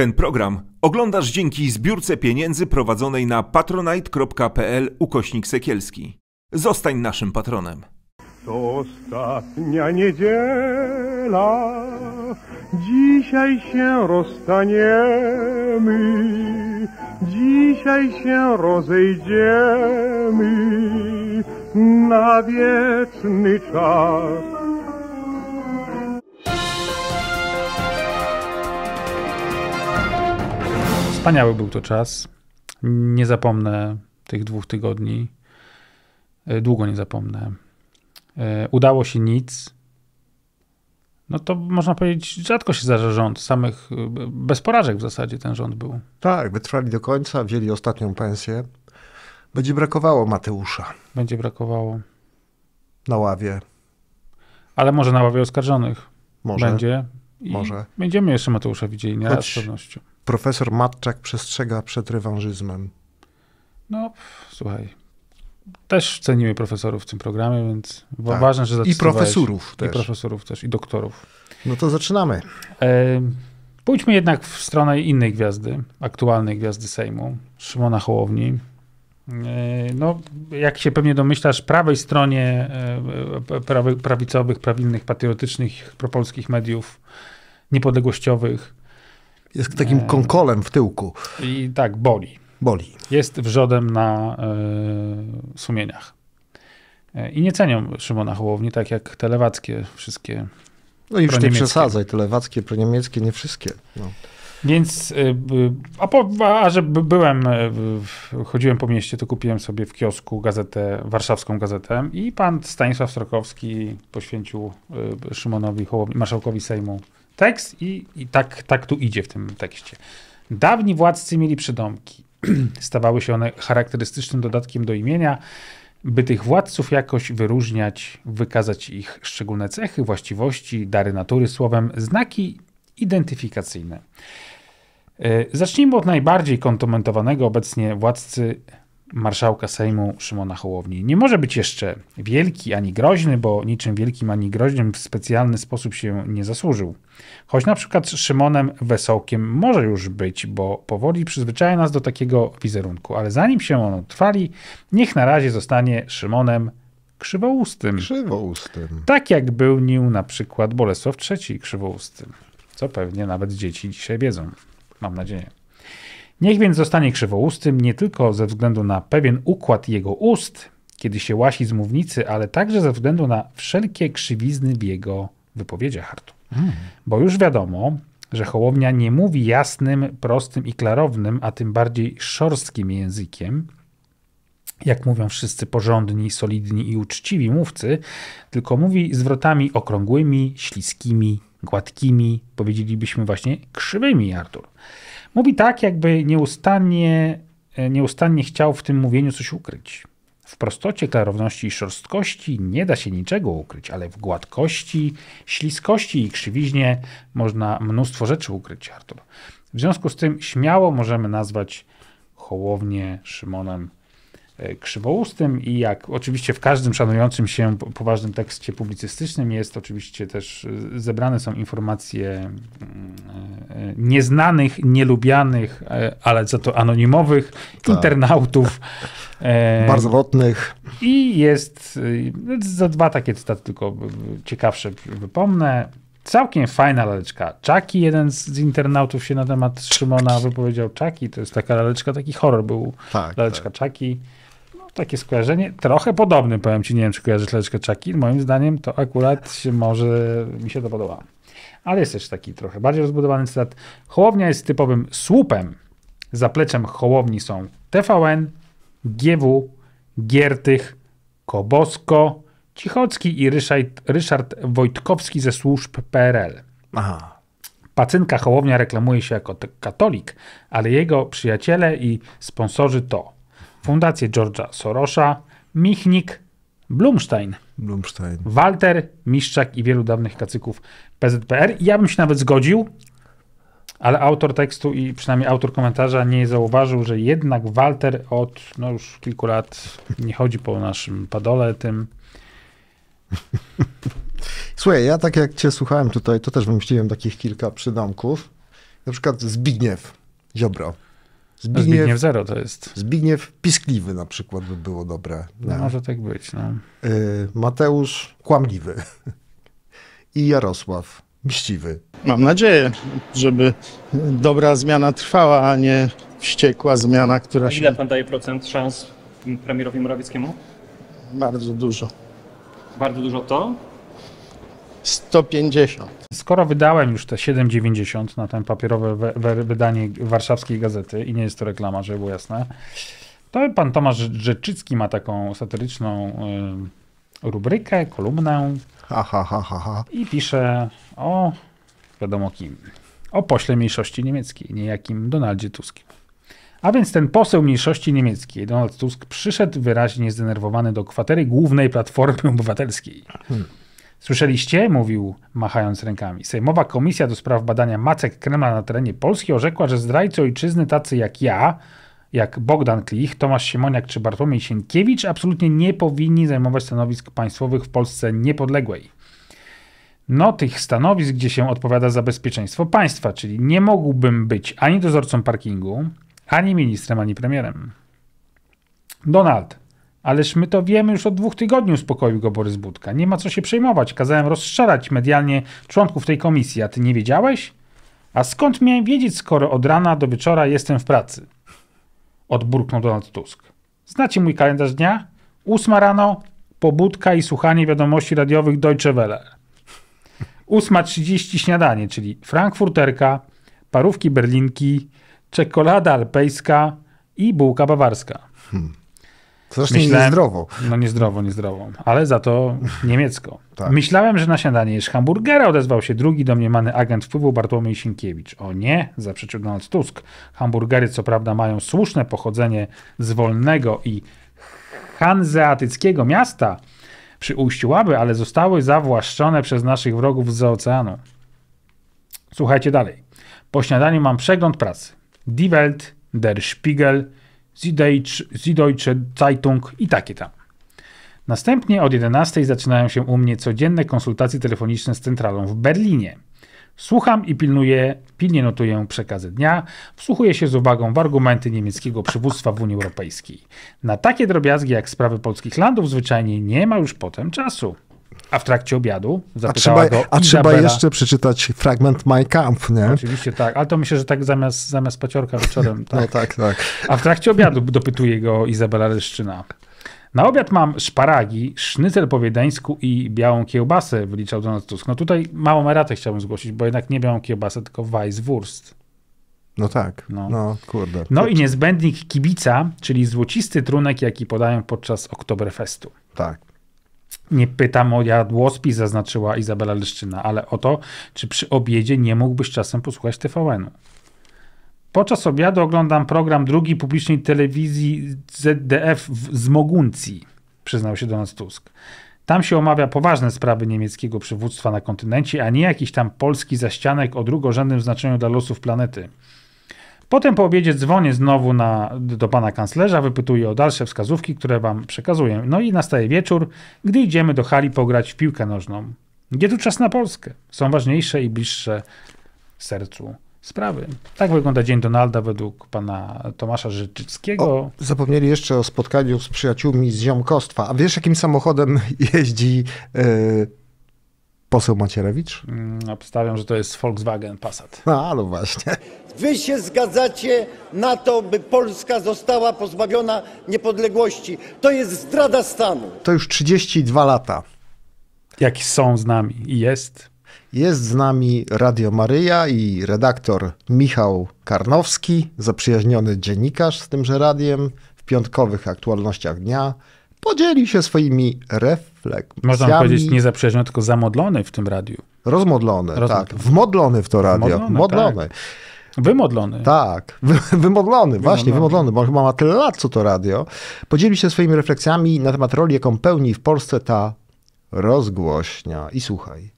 Ten program oglądasz dzięki zbiórce pieniędzy prowadzonej na patronite.pl ukośnik sekielski. Zostań naszym patronem. To ostatnia niedziela, dzisiaj się rozstaniemy, dzisiaj się rozejdziemy na wieczny czas Wspaniały był to czas. Nie zapomnę tych dwóch tygodni. E, długo nie zapomnę. E, udało się nic. No to można powiedzieć, rzadko się zdarza rząd. Samych, e, bez porażek w zasadzie ten rząd był. Tak, wytrwali do końca, wzięli ostatnią pensję. Będzie brakowało Mateusza. Będzie brakowało. Na ławie. Ale może na ławie oskarżonych. Może. Będzie. I Może. Będziemy jeszcze Mateusza widzieli, nie? Choć, z pewnością profesor Matczak przestrzega przed rewanżyzmem? No, słuchaj, też cenimy profesorów w tym programie, więc tak. ważne, że I profesorów też. I profesorów też, i doktorów. No to zaczynamy. pójdźmy jednak w stronę innej gwiazdy, aktualnej gwiazdy Sejmu, Szymona Hołowni. no, jak się pewnie domyślasz, prawej stronie e, e, prawicowych, prawilnych, patriotycznych, propolskich mediów niepodległościowych jest takim e, konkolem w tyłku. I tak, boli. Boli. Jest wrzodem na e, sumieniach. E, I nie cenią Szymona Hołowni, tak jak te lewackie wszystkie. No i już nie przesadzaj, te lewackie, proniemieckie, nie wszystkie. No. Więc, a, po, a że byłem, chodziłem po mieście, to kupiłem sobie w kiosku gazetę, warszawską gazetę i pan Stanisław Strokowski poświęcił Szymonowi Hołowni, marszałkowi Sejmu, tekst i, i tak, tak tu idzie w tym tekście. Dawni władcy mieli przydomki. Stawały się one charakterystycznym dodatkiem do imienia. By tych władców jakoś wyróżniać, wykazać ich szczególne cechy, właściwości, dary natury, słowem znaki identyfikacyjne. E, zacznijmy od najbardziej kontomentowanego obecnie władcy marszałka Sejmu Szymona Hołowni. Nie może być jeszcze wielki ani groźny, bo niczym wielkim ani groźnym w specjalny sposób się nie zasłużył. Choć na przykład Szymonem Wesołkiem może już być, bo powoli przyzwyczaja nas do takiego wizerunku, ale zanim się on utrwali, niech na razie zostanie Szymonem Krzywoustym. Krzywoustym. Tak jak był nił na przykład Bolesław III Krzywoustym, co pewnie nawet dzieci dzisiaj wiedzą. Mam nadzieję. Niech więc zostanie krzywoustym nie tylko ze względu na pewien układ jego ust, kiedy się łasi z mównicy, ale także ze względu na wszelkie krzywizny w jego wypowiedziach Artur. Mm. Bo już wiadomo, że Hołownia nie mówi jasnym, prostym i klarownym, a tym bardziej szorstkim językiem, jak mówią wszyscy porządni, solidni i uczciwi mówcy, tylko mówi zwrotami okrągłymi, śliskimi, gładkimi, powiedzielibyśmy właśnie krzywymi, Artur. Mówi tak, jakby nieustannie, e, nieustannie chciał w tym mówieniu coś ukryć. W prostocie, klarowności i szorstkości nie da się niczego ukryć, ale w gładkości, śliskości i krzywiźnie można mnóstwo rzeczy ukryć, Artur. W związku z tym śmiało możemy nazwać Hołownię Szymonem E, krzywoustym i jak oczywiście w każdym szanującym się poważnym tekście publicystycznym jest oczywiście też e, zebrane są informacje mm, e, nieznanych, nielubianych, ale za to anonimowych tak. internautów. Bardzo lotnych. I jest za dwa takie cytaty tylko ciekawsze wypomnę. Całkiem fajna laleczka. Czaki, jeden z, z, internautów się na temat Szymona wypowiedział. Czaki, to jest taka laleczka, taki horror był. Tak, laleczka tak. Czaki takie skojarzenie, trochę podobne, powiem ci, nie wiem, czy kojarzysz Leczkę Czaki. Moim zdaniem to akurat się może, mi się to podoba. Ale jest też taki trochę bardziej rozbudowany cytat. Hołownia jest typowym słupem. Zapleczem Hołowni są TVN, GW, Giertych, Kobosko, Cichocki i Ryszard, Ryszard Wojtkowski ze służb PRL. Aha. Pacynka Hołownia reklamuje się jako katolik, ale jego przyjaciele i sponsorzy to fundację George'a Sorosza, Michnik, Blumstein. Blumstein. Walter, Miszczak i wielu dawnych kacyków PZPR. I ja bym się nawet zgodził, ale autor tekstu i przynajmniej autor komentarza nie zauważył, że jednak Walter od no już kilku lat nie chodzi po naszym padole tym. Słuchaj, ja tak jak cię słuchałem tutaj, to też wymyśliłem takich kilka przydomków. Na przykład Zbigniew Ziobro. Zbigniew, Zbigniew Zero to jest. Zbigniew Piskliwy na przykład by było dobre. No, może tak być. No. Y, Mateusz Kłamliwy i Jarosław Mściwy. Mam nadzieję, żeby dobra zmiana trwała, a nie wściekła zmiana, która a się... Ile pan daje procent szans premierowi Morawieckiemu? Bardzo dużo. Bardzo dużo to? 150. Skoro wydałem już te 7,90 na ten papierowe we, we, wydanie warszawskiej gazety i nie jest to reklama, żeby było jasne, to pan Tomasz Rzeczycki ma taką satyryczną y, rubrykę, kolumnę ha, ha, ha, ha, ha. i pisze o wiadomo kim. O pośle mniejszości niemieckiej, niejakim Donaldzie Tuskiem. A więc ten poseł mniejszości niemieckiej, Donald Tusk, przyszedł wyraźnie zdenerwowany do kwatery głównej Platformy Obywatelskiej. Hmm Słyszeliście? Mówił, machając rękami. Sejmowa Komisja do Spraw Badania Macek Kremla na terenie Polski orzekła, że zdrajcy ojczyzny tacy jak ja, jak Bogdan Klich, Tomasz Siemoniak czy Bartłomiej Sienkiewicz absolutnie nie powinni zajmować stanowisk państwowych w Polsce niepodległej. No, tych stanowisk, gdzie się odpowiada za bezpieczeństwo państwa, czyli nie mógłbym być ani dozorcą parkingu, ani ministrem, ani premierem. Donald, Ależ my to wiemy już od dwóch tygodni, uspokoił go Borys Budka. Nie ma co się przejmować. Kazałem rozstrzelać medialnie członków tej komisji, a ty nie wiedziałeś? A skąd miałem wiedzieć, skoro od rana do wieczora jestem w pracy? Odburknął Donald Tusk. Znacie mój kalendarz dnia? Ósma rano, pobudka i słuchanie wiadomości radiowych Deutsche Welle. trzydzieści śniadanie, czyli frankfurterka, parówki berlinki, czekolada alpejska i bułka bawarska. Hmm. Strasznie Myślałem, niezdrowo. No niezdrowo, niezdrowo. Ale za to niemiecko. Tak. Myślałem, że na śniadanie jest hamburgera, odezwał się drugi domniemany agent wpływu Bartłomiej Sienkiewicz. O nie, zaprzeczył Donald Tusk. Hamburgery co prawda mają słuszne pochodzenie z wolnego i hanzeatyckiego miasta przy ujściu Łaby, ale zostały zawłaszczone przez naszych wrogów z oceanu. Słuchajcie dalej. Po śniadaniu mam przegląd pracy. Die Welt, Der Spiegel, Süddeutsche Zeitung i takie tam. Następnie od 11 zaczynają się u mnie codzienne konsultacje telefoniczne z centralą w Berlinie. Słucham i pilnuję, pilnie notuję przekazy dnia, wsłuchuję się z uwagą w argumenty niemieckiego przywództwa w Unii Europejskiej. Na takie drobiazgi jak sprawy polskich landów zwyczajnie nie ma już potem czasu. A w trakcie obiadu zapytała a trzeba, go A trzeba jeszcze przeczytać fragment My Camp, nie? Oczywiście tak, ale to myślę, że tak zamiast, zamiast paciorka wieczorem. No tak. No tak, tak. A w trakcie obiadu dopytuje go Izabela Ryszczyna. Na obiad mam szparagi, sznycel po wiedeńsku i białą kiełbasę, wyliczał Donald Tusk. No tutaj małą eratę chciałbym zgłosić, bo jednak nie białą kiełbasę, tylko Weisswurst. No tak, no, no kurde. No i niezbędnik kibica, czyli złocisty trunek, jaki podają podczas Oktoberfestu. Tak. Nie pytam o jadłospis, zaznaczyła Izabela Leszczyna, ale o to, czy przy obiedzie nie mógłbyś czasem posłuchać TVN-u. Podczas obiadu oglądam program drugi publicznej telewizji ZDF z Moguncji, przyznał się Donald Tusk. Tam się omawia poważne sprawy niemieckiego przywództwa na kontynencie, a nie jakiś tam polski zaścianek o drugorzędnym znaczeniu dla losów planety. Potem po obiedzie dzwonię znowu na, do pana kanclerza, wypytuję o dalsze wskazówki, które wam przekazuję. No i nastaje wieczór, gdy idziemy do hali pograć w piłkę nożną. Gdzie tu czas na Polskę? Są ważniejsze i bliższe sercu sprawy. Tak wygląda Dzień Donalda według pana Tomasza Rzeczyckiego. O, zapomnieli jeszcze o spotkaniu z przyjaciółmi z ziomkostwa. A wiesz, jakim samochodem jeździ yy, Poseł Macierewicz? Mm, obstawiam, że to jest Volkswagen Passat. No, ale właśnie. Wy się zgadzacie na to, by Polska została pozbawiona niepodległości. To jest zdrada stanu. To już 32 lata. Jaki są z nami i jest. Jest z nami Radio Maryja i redaktor Michał Karnowski, zaprzyjaźniony dziennikarz z tymże radiem w piątkowych aktualnościach dnia. Podzieli się swoimi ref można powiedzieć nie tylko zamodlony w tym radiu. Rozmodlony, Rozmodlony. tak. Wmodlony w to radio. Wmodlony. Modlony. Tak. Wymodlony. Tak, wy, wymodlony, właśnie, wymodlony, bo chyba ma tyle lat, co to radio. Podzielił się swoimi refleksjami na temat roli, jaką pełni w Polsce ta rozgłośnia. I słuchaj,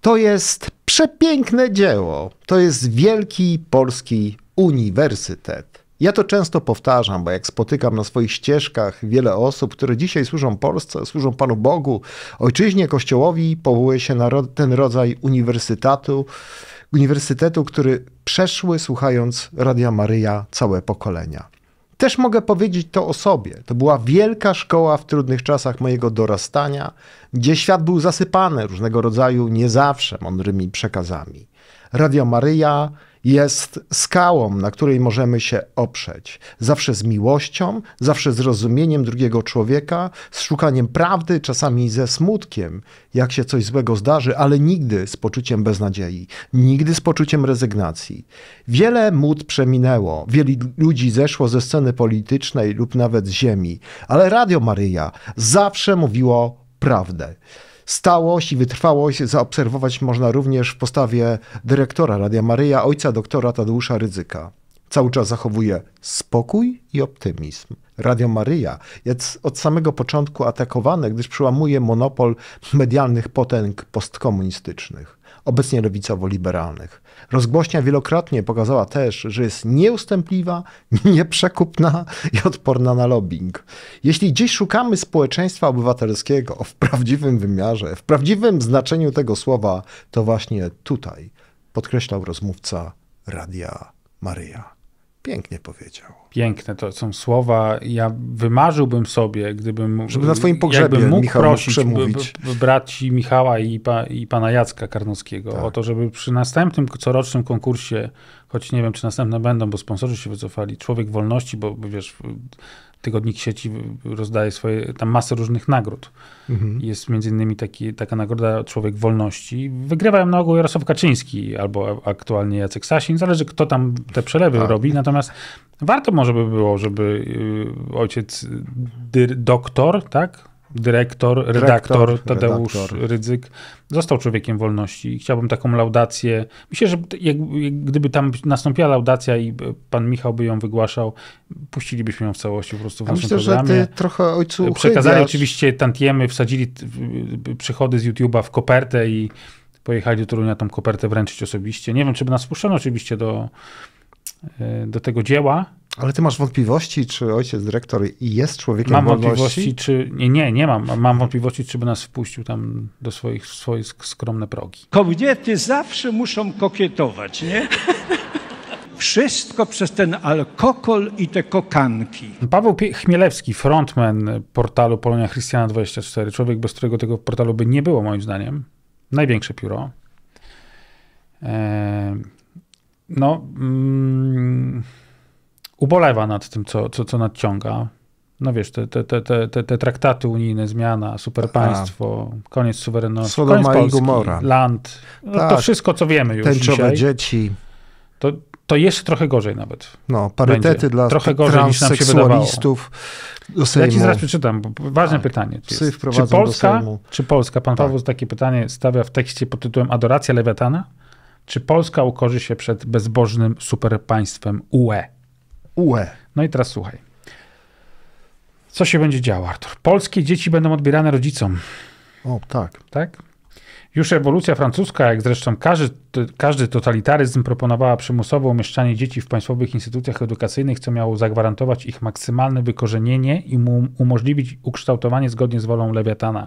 to jest przepiękne dzieło. To jest wielki polski uniwersytet. Ja to często powtarzam, bo jak spotykam na swoich ścieżkach wiele osób, które dzisiaj służą Polsce, służą Panu Bogu, ojczyźnie, Kościołowi, powołuje się na ten rodzaj uniwersytetu, uniwersytetu, który przeszły słuchając Radia Maryja całe pokolenia. Też mogę powiedzieć to o sobie. To była wielka szkoła w trudnych czasach mojego dorastania, gdzie świat był zasypany różnego rodzaju nie zawsze mądrymi przekazami. Radio Maryja jest skałą, na której możemy się oprzeć. Zawsze z miłością, zawsze z rozumieniem drugiego człowieka, z szukaniem prawdy, czasami ze smutkiem, jak się coś złego zdarzy, ale nigdy z poczuciem beznadziei, nigdy z poczuciem rezygnacji. Wiele mód przeminęło, wielu ludzi zeszło ze sceny politycznej lub nawet z ziemi, ale Radio Maryja zawsze mówiło prawdę. Stałość i wytrwałość zaobserwować można również w postawie dyrektora Radia Maryja, ojca doktora Tadeusza Rydzyka. Cały czas zachowuje spokój i optymizm. Radio Maryja jest od samego początku atakowane, gdyż przełamuje monopol medialnych potęg postkomunistycznych obecnie lewicowo-liberalnych. Rozgłośnia wielokrotnie pokazała też, że jest nieustępliwa, nieprzekupna i odporna na lobbying. Jeśli dziś szukamy społeczeństwa obywatelskiego w prawdziwym wymiarze, w prawdziwym znaczeniu tego słowa, to właśnie tutaj, podkreślał rozmówca Radia Maryja. Pięknie powiedział. Piękne to są słowa. Ja wymarzyłbym sobie, gdybym. Żeby na Twoim pogrzebie mógł Michał prosić B, b, braci Michała i, pa, i pana Jacka Karnowskiego tak. o to, żeby przy następnym corocznym konkursie, choć nie wiem, czy następne będą, bo sponsorzy się wycofali, Człowiek Wolności, bo wiesz, tygodnik sieci rozdaje swoje, tam masę różnych nagród. Mhm. Jest między innymi taki, taka nagroda Człowiek Wolności. Wygrywają na ogół Jarosław Kaczyński albo aktualnie Jacek Sasin, zależy kto tam te przelewy tak. robi, natomiast warto może by było, żeby y, ojciec dyr, doktor, tak? Dyrektor, redaktor Tadeusz redaktor. Rydzyk został człowiekiem wolności. Chciałbym taką laudację. Myślę, że jak, gdyby tam nastąpiła laudacja i e, pan Michał by ją wygłaszał, puścilibyśmy ją w całości po prostu w A naszym myślę, programie. Myślę, że ty trochę ojcu e, Przekazali uchybiasz. oczywiście tantiemy, wsadzili e, przychody z YouTube'a w kopertę i pojechali do Torunia tą kopertę wręczyć osobiście. Nie wiem, czy by nas wpuszczono oczywiście do, do tego dzieła, ale ty masz wątpliwości, czy ojciec dyrektor jest człowiekiem Mam wolności? wątpliwości, czy... Nie, nie, nie mam. Mam wątpliwości, czy by nas wpuścił tam do swoich, swoich skromne progi. Kobiety zawsze muszą kokietować, nie? Wszystko przez ten alkohol i te kokanki. Paweł Chmielewski, frontman portalu Polonia Chrystiana24, człowiek, bez którego tego portalu by nie było, moim zdaniem. Największe pióro. Eee, no... Mm, ubolewa nad tym, co, co, co nadciąga. No wiesz, te, te, te, te, te traktaty unijne, zmiana, superpaństwo, państwo, koniec suwerenności, Sodoma koniec Polski, land, no tak. to wszystko, co wiemy już Tęczowe dzisiaj. dzieci. To, to jeszcze trochę gorzej nawet. No, parytety dla trochę gorzej, niż nam się Ja ci zaraz przeczytam, bo ważne tak. pytanie. czy Polska, czy Polska, pan tak. Paweł takie pytanie stawia w tekście pod tytułem Adoracja Lewiatana? Czy Polska ukorzy się przed bezbożnym superpaństwem UE? UE. No i teraz słuchaj. Co się będzie działo, Artur? Polskie dzieci będą odbierane rodzicom. O, tak. Tak? Już ewolucja francuska, jak zresztą każdy, każdy totalitaryzm, proponowała przymusowe umieszczanie dzieci w państwowych instytucjach edukacyjnych, co miało zagwarantować ich maksymalne wykorzenienie i umożliwić ukształtowanie zgodnie z wolą Lewiatana.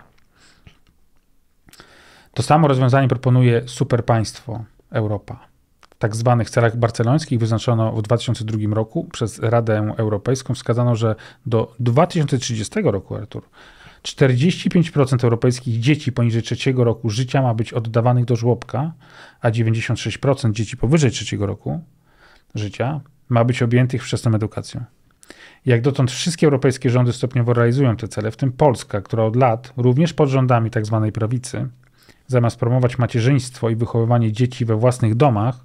To samo rozwiązanie proponuje superpaństwo Europa tak zwanych celach barcelońskich wyznaczono w 2002 roku przez Radę Europejską wskazano, że do 2030 roku, Artur, 45% europejskich dzieci poniżej trzeciego roku życia ma być oddawanych do żłobka, a 96% dzieci powyżej trzeciego roku życia ma być objętych wczesną edukacją. Jak dotąd wszystkie europejskie rządy stopniowo realizują te cele, w tym Polska, która od lat, również pod rządami tzw. Tak prawicy, zamiast promować macierzyństwo i wychowywanie dzieci we własnych domach,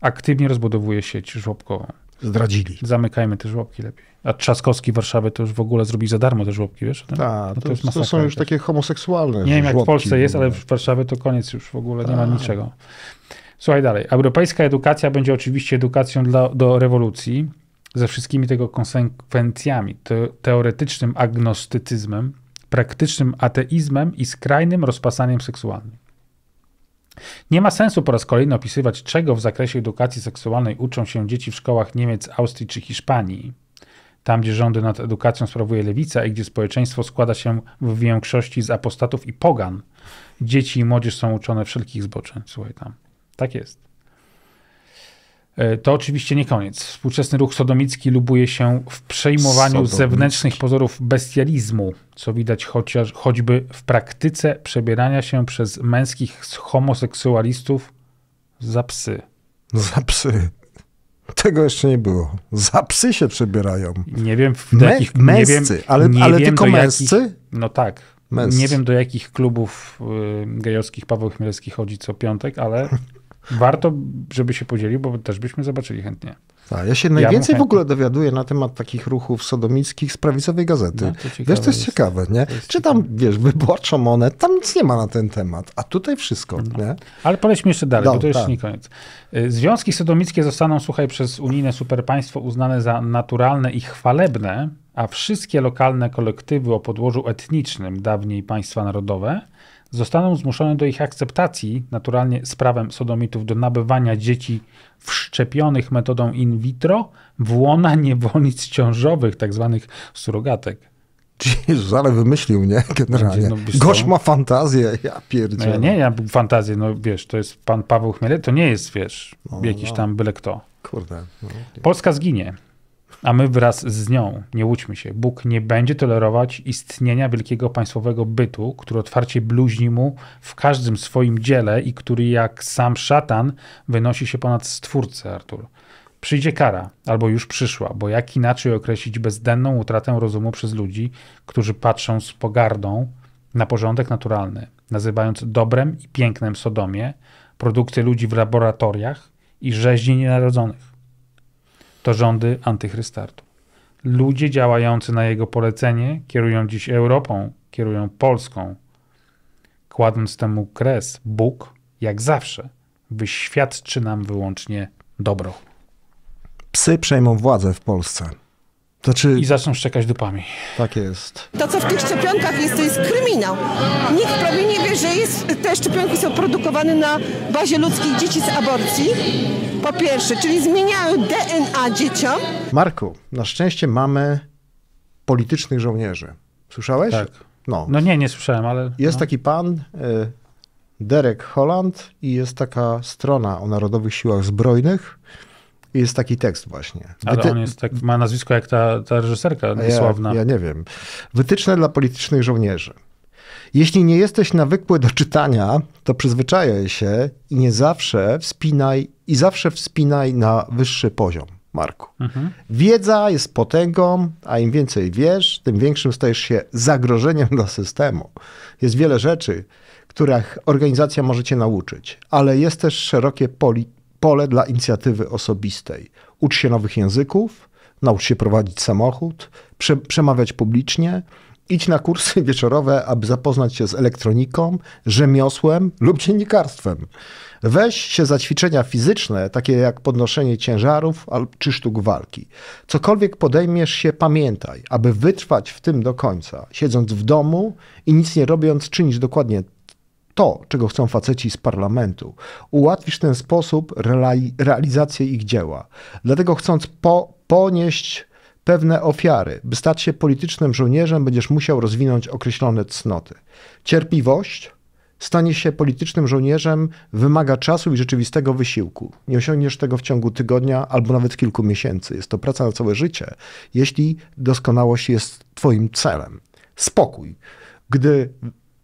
aktywnie rozbudowuje sieć żłobkową. Zdradzili. Zamykajmy te żłobki lepiej. A Trzaskowski Warszawy to już w ogóle zrobił za darmo te żłobki, wiesz? Tak, no to, to, to, są już takie homoseksualne Nie wiem jak w Polsce jest, ale w Warszawie to koniec już w ogóle, Ta. nie ma tak. niczego. Słuchaj dalej. Europejska edukacja będzie oczywiście edukacją dla, do rewolucji ze wszystkimi tego konsekwencjami, te, teoretycznym agnostycyzmem, praktycznym ateizmem i skrajnym rozpasaniem seksualnym. Nie ma sensu po raz kolejny opisywać, czego w zakresie edukacji seksualnej uczą się dzieci w szkołach Niemiec, Austrii czy Hiszpanii. Tam, gdzie rządy nad edukacją sprawuje lewica i gdzie społeczeństwo składa się w większości z apostatów i pogan, dzieci i młodzież są uczone wszelkich zboczeń. Słuchaj tam. Tak jest. E, to oczywiście nie koniec. Współczesny ruch sodomicki lubuje się w przejmowaniu Sodomicki. zewnętrznych pozorów bestializmu, co widać chociaż, choćby w praktyce przebierania się przez męskich homoseksualistów za psy. Za psy. Tego jeszcze nie było. Za psy się przebierają. Nie wiem, w Me, jakich... Męscy, nie wiem, ale, nie ale wiem tylko męscy? Jakich, no tak. Męscy. Nie wiem, do jakich klubów y, gejowskich Paweł Chmielski chodzi co piątek, ale... warto, żeby się podzielił, bo też byśmy zobaczyli chętnie. Tak, ja się ja najwięcej w ogóle dowiaduję na temat takich ruchów sodomickich z prawicowej gazety. No, to wiesz, to jest, jest ciekawe, nie? Jest Czy tam, ciekawe. wiesz, wyborczą one, tam nic nie ma na ten temat, a tutaj wszystko, no. nie? Ale polećmy jeszcze dalej, bo to jeszcze tak. nie koniec. Y, związki sodomickie zostaną, słuchaj, przez unijne superpaństwo uznane za naturalne i chwalebne, a wszystkie lokalne kolektywy o podłożu etnicznym, dawniej państwa narodowe, zostaną zmuszone do ich akceptacji, naturalnie z prawem sodomitów do nabywania dzieci wszczepionych metodą in vitro w łona niewolnic ciążowych, tzw. Tak surogatek. Jezus, ale wymyślił, nie? Generalnie. No, Gość ma fantazję, ja no, pierdzielę. No ja nie, ja fantazję, no wiesz, to jest pan Paweł Chmielec, to nie jest, wiesz, no, jakiś no. tam byle kto. Kurde. No, Polska zginie a my wraz z nią, nie łudźmy się, Bóg nie będzie tolerować istnienia wielkiego państwowego bytu, który otwarcie bluźni mu w każdym swoim dziele i który jak sam szatan wynosi się ponad stwórcę, Artur. Przyjdzie kara, albo już przyszła, bo jak inaczej określić bezdenną utratę rozumu przez ludzi, którzy patrzą z pogardą na porządek naturalny, nazywając dobrem i pięknem Sodomie, produkcję ludzi w laboratoriach i rzeźni nienarodzonych to rządy antychrystartu. Ludzie działający na jego polecenie kierują dziś Europą, kierują Polską. Kładąc temu kres, Bóg, jak zawsze, wyświadczy nam wyłącznie dobro. Psy przejmą władzę w Polsce. Znaczy... I zaczną szczekać dupami. Tak jest. To, co w tych szczepionkach jest, to jest kryminał. Nikt prawie nie wie, że jest, te szczepionki są produkowane na bazie ludzkich dzieci z aborcji. Po pierwsze, czyli zmieniają DNA dzieciom. Marku, na szczęście mamy politycznych żołnierzy. Słyszałeś? Tak. No, no nie, nie słyszałem, ale... Jest no. taki pan, y, Derek Holland i jest taka strona o Narodowych Siłach Zbrojnych, jest taki tekst właśnie. Wyty... Ale on jest tak, ma nazwisko jak ta, ta reżyserka sławna. Ja, ja nie wiem. Wytyczne dla politycznych żołnierzy. Jeśli nie jesteś nawykły do czytania, to przyzwyczajaj się i nie zawsze wspinaj i zawsze wspinaj na wyższy poziom, Marku. Mhm. Wiedza jest potęgą, a im więcej wiesz, tym większym stajesz się zagrożeniem dla systemu. Jest wiele rzeczy, których organizacja może cię nauczyć, ale jest też szerokie poli pole dla inicjatywy osobistej. Ucz się nowych języków, naucz się prowadzić samochód, prze, przemawiać publicznie, idź na kursy wieczorowe, aby zapoznać się z elektroniką, rzemiosłem lub dziennikarstwem. Weź się za ćwiczenia fizyczne, takie jak podnoszenie ciężarów czy sztuk walki. Cokolwiek podejmiesz się, pamiętaj, aby wytrwać w tym do końca. Siedząc w domu i nic nie robiąc, czynisz dokładnie to, czego chcą faceci z parlamentu. Ułatwisz w ten sposób realizację ich dzieła. Dlatego chcąc po ponieść pewne ofiary, by stać się politycznym żołnierzem, będziesz musiał rozwinąć określone cnoty. Cierpliwość, Stanie się politycznym żołnierzem wymaga czasu i rzeczywistego wysiłku. Nie osiągniesz tego w ciągu tygodnia albo nawet kilku miesięcy. Jest to praca na całe życie, jeśli doskonałość jest Twoim celem. Spokój. Gdy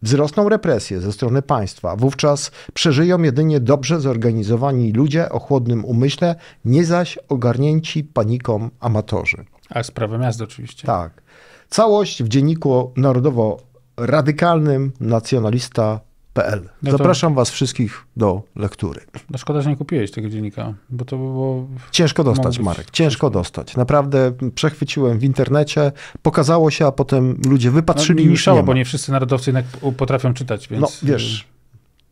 Wzrosną represje ze strony państwa. Wówczas przeżyją jedynie dobrze zorganizowani ludzie o chłodnym umyśle, nie zaś ogarnięci paniką amatorzy. A sprawa miast oczywiście. Tak. Całość w dzienniku narodowo-radykalnym nacjonalista PL. No to... Zapraszam was wszystkich do lektury. No szkoda, że nie kupiłeś tego dziennika, bo to było... Ciężko dostać, Marek, ciężko dostać. Naprawdę przechwyciłem w internecie, pokazało się, a potem ludzie no, wypatrzyli no, nie już nie, nie bo nie wszyscy narodowcy jednak potrafią czytać, no, więc... No wiesz,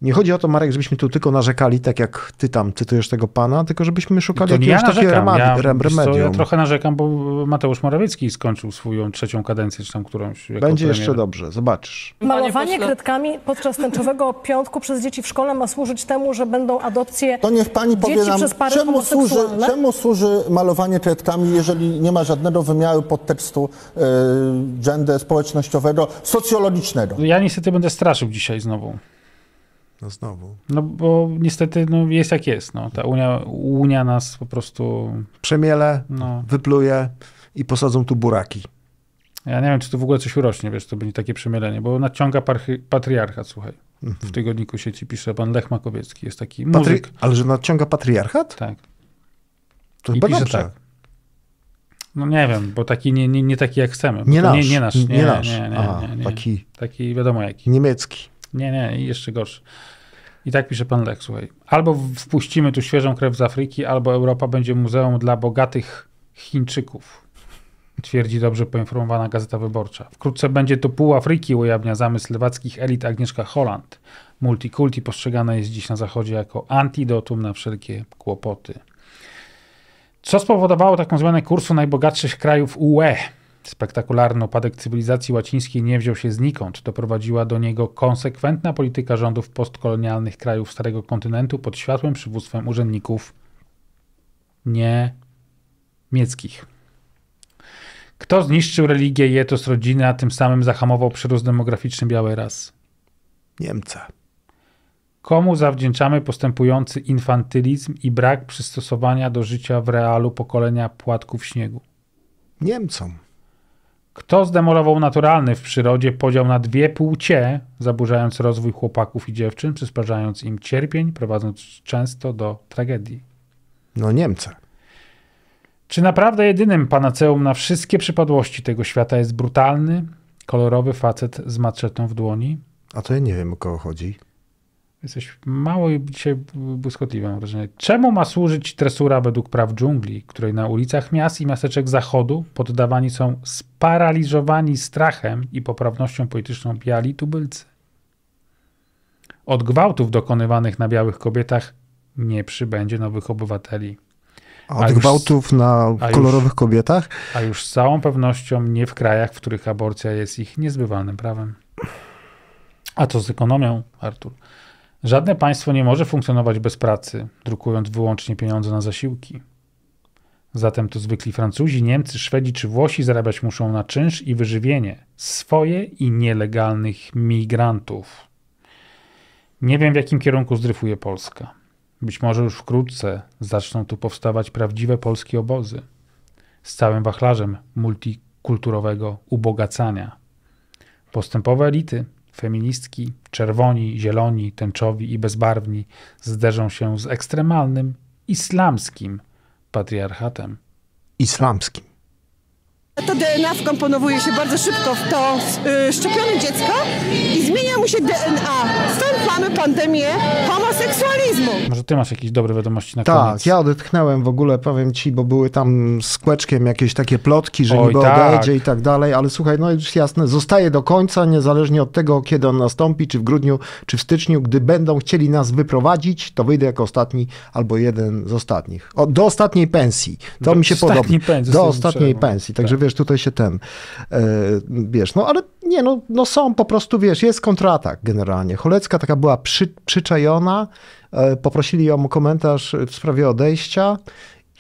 nie chodzi o to, Marek, żebyśmy tu tylko narzekali, tak jak ty tam cytujesz tego pana, tylko żebyśmy szukali jakiegoś ja takiego ja, remedium. Co, ja trochę narzekam, bo Mateusz Morawiecki skończył swoją trzecią kadencję, czy tam którąś. Będzie premier. jeszcze dobrze, zobaczysz. Malowanie kredkami podczas tęczowego piątku przez dzieci w szkole ma służyć temu, że będą adopcje To niech pani powie nam, czemu służy, czemu służy malowanie kredkami, jeżeli nie ma żadnego wymiaru podtekstu yy, gender społecznościowego, socjologicznego? Ja niestety będę straszył dzisiaj znowu. No znowu. No bo niestety no, jest jak jest. No. Ta Unia, Unia nas po prostu... Przemiele, no. wypluje i posadzą tu buraki. Ja nie wiem, czy to w ogóle coś urośnie, wiesz, to będzie takie przemielenie, bo naciąga patriarchat, słuchaj. Mhm. W tygodniku sieci pisze pan Lech Makowiecki, jest taki Ale że naciąga patriarchat? Tak. To I chyba pisze tak. No nie wiem, bo taki nie, nie, nie taki jak chcemy. Nie nasz. Nie, nie nasz. Nie, nie Nie, nie, taki, taki wiadomo jaki. Niemiecki. Nie, nie, jeszcze gorszy. I tak pisze pan Lech, słuchaj. Albo wpuścimy tu świeżą krew z Afryki, albo Europa będzie muzeum dla bogatych Chińczyków. Twierdzi dobrze poinformowana Gazeta Wyborcza. Wkrótce będzie to pół Afryki, ujawnia zamysł lewackich elit Agnieszka Holland. Multikulti postrzegane jest dziś na Zachodzie jako antidotum na wszelkie kłopoty. Co spowodowało taką zmianę kursu najbogatszych krajów UE? Spektakularny upadek cywilizacji łacińskiej nie wziął się znikąd. Doprowadziła do niego konsekwentna polityka rządów postkolonialnych krajów Starego Kontynentu pod światłym przywództwem urzędników nie niemieckich. Kto zniszczył religię i etos rodziny, a tym samym zahamował przyrost demograficzny białej ras? Niemcy. Komu zawdzięczamy postępujący infantylizm i brak przystosowania do życia w realu pokolenia płatków śniegu? Niemcom. Kto zdemolował naturalny w przyrodzie podział na dwie płcie, zaburzając rozwój chłopaków i dziewczyn, przysparzając im cierpień, prowadząc często do tragedii? No Niemcy. Czy naprawdę jedynym panaceum na wszystkie przypadłości tego świata jest brutalny, kolorowy facet z maczetą w dłoni? A to ja nie wiem, o kogo chodzi. Jesteś mało i dzisiaj błyskotliwy, mam wrażenie. Czemu ma służyć tresura według praw dżungli, której na ulicach miast i miasteczek zachodu poddawani są sparaliżowani strachem i poprawnością polityczną biali tubylcy? Od gwałtów dokonywanych na białych kobietach nie przybędzie nowych obywateli. A od a już, gwałtów na kolorowych już, kobietach? A już z całą pewnością nie w krajach, w których aborcja jest ich niezbywalnym prawem. A co z ekonomią, Artur? Żadne państwo nie może funkcjonować bez pracy, drukując wyłącznie pieniądze na zasiłki. Zatem to zwykli Francuzi, Niemcy, Szwedzi czy Włosi zarabiać muszą na czynsz i wyżywienie swoje i nielegalnych migrantów. Nie wiem, w jakim kierunku zdryfuje Polska. Być może już wkrótce zaczną tu powstawać prawdziwe polskie obozy z całym wachlarzem multikulturowego ubogacania. Postępowe elity feministki, czerwoni, zieloni, tęczowi i bezbarwni zderzą się z ekstremalnym islamskim patriarchatem. Islamskim. To DNA wkomponowuje się bardzo szybko w to y, szczepione dziecko i zmienia mu się DNA. Stąd mamy pandemię homoseksualną że ty masz jakieś dobre wiadomości na tak, koniec. Tak, ja odetchnąłem w ogóle, powiem ci, bo były tam z kłeczkiem jakieś takie plotki, że Oj, niby tak. odejdzie i tak dalej, ale słuchaj, no już jasne, zostaje do końca, niezależnie od tego, kiedy on nastąpi, czy w grudniu, czy w styczniu, gdy będą chcieli nas wyprowadzić, to wyjdę jako ostatni albo jeden z ostatnich. O, do ostatniej pensji. To do mi się podoba. do ostatniej przerwą. pensji. Także tak. wiesz, tutaj się ten, e, wiesz, no ale nie, no, no są po prostu, wiesz, jest kontratak generalnie. Cholecka taka była przy, przyczajona, E, poprosili ją o komentarz w sprawie odejścia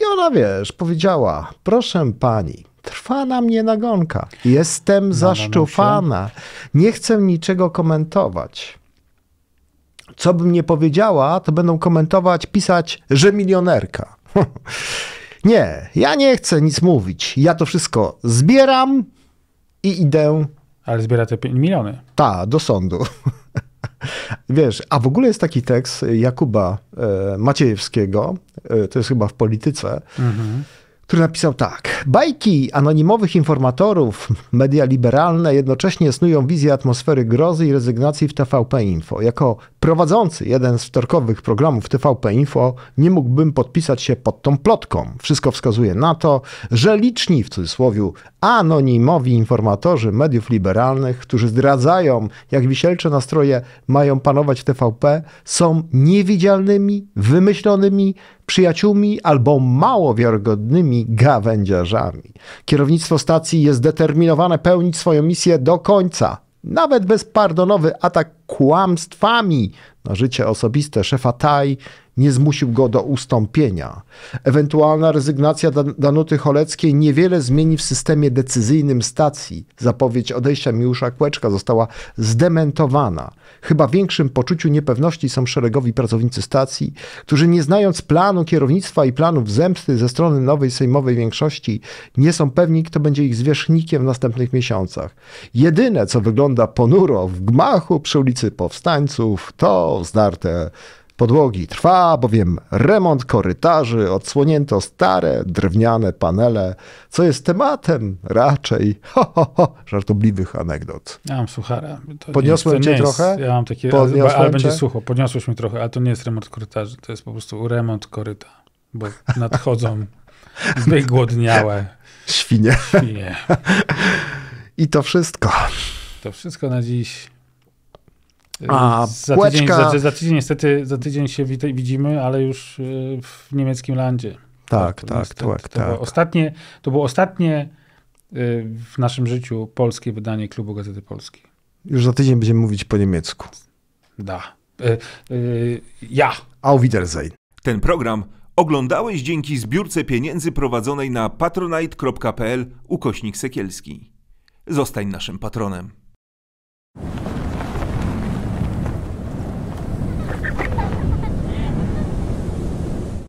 i ona, wiesz, powiedziała, proszę pani, trwa na mnie nagonka, jestem na zaszczufana, nie chcę niczego komentować. Co bym nie powiedziała, to będą komentować, pisać, że milionerka. nie, ja nie chcę nic mówić. Ja to wszystko zbieram i idę ale zbiera te miliony. Tak, do sądu. Wiesz, a w ogóle jest taki tekst Jakuba e, Maciejewskiego, e, to jest chyba w polityce, mhm. który napisał tak. Bajki anonimowych informatorów, media liberalne jednocześnie snują wizję atmosfery grozy i rezygnacji w TVP Info. Jako prowadzący jeden z wtorkowych programów TVP Info nie mógłbym podpisać się pod tą plotką. Wszystko wskazuje na to, że liczni w cudzysłowie anonimowi informatorzy mediów liberalnych, którzy zdradzają, jak wisielcze nastroje mają panować w TVP, są niewidzialnymi, wymyślonymi przyjaciółmi albo mało wiarygodnymi gawędziarzami. Kierownictwo stacji jest zdeterminowane pełnić swoją misję do końca. Nawet bezpardonowy atak kłamstwami na życie osobiste szefa Tai nie zmusił go do ustąpienia. Ewentualna rezygnacja Danuty Choleckiej niewiele zmieni w systemie decyzyjnym stacji. Zapowiedź odejścia Miusza Kłeczka została zdementowana. Chyba większym poczuciu niepewności są szeregowi pracownicy stacji, którzy nie znając planu kierownictwa i planów zemsty ze strony nowej sejmowej większości, nie są pewni, kto będzie ich zwierzchnikiem w następnych miesiącach. Jedyne, co wygląda ponuro w gmachu przy ulicy Powstańców, to zdarte podłogi trwa, bowiem remont korytarzy odsłonięto stare drewniane panele, co jest tematem raczej ho, ho, ho, żartobliwych anegdot. Ja mam suchara. To Podniosłem to cię jest, trochę? Ja mam takie, ale, ale będzie sucho, podniosłeś mi trochę, ale to nie jest remont korytarzy, to jest po prostu remont koryta, bo nadchodzą wygłodniałe świnie. świnie. I to wszystko. To wszystko na dziś. A, y, za, tydzień, za, za, tydzień niestety, za tydzień się widzimy, ale już y, w niemieckim landzie. Tak, tak, tak. tak, to, tak. Było ostatnie, to było ostatnie y, w naszym życiu polskie wydanie Klubu Gazety Polskiej. Już za tydzień będziemy mówić po niemiecku. Da. ja. Auf Wiedersehen. Ten program oglądałeś dzięki zbiórce pieniędzy prowadzonej na patronite.pl ukośnik Sekielski. Zostań naszym patronem.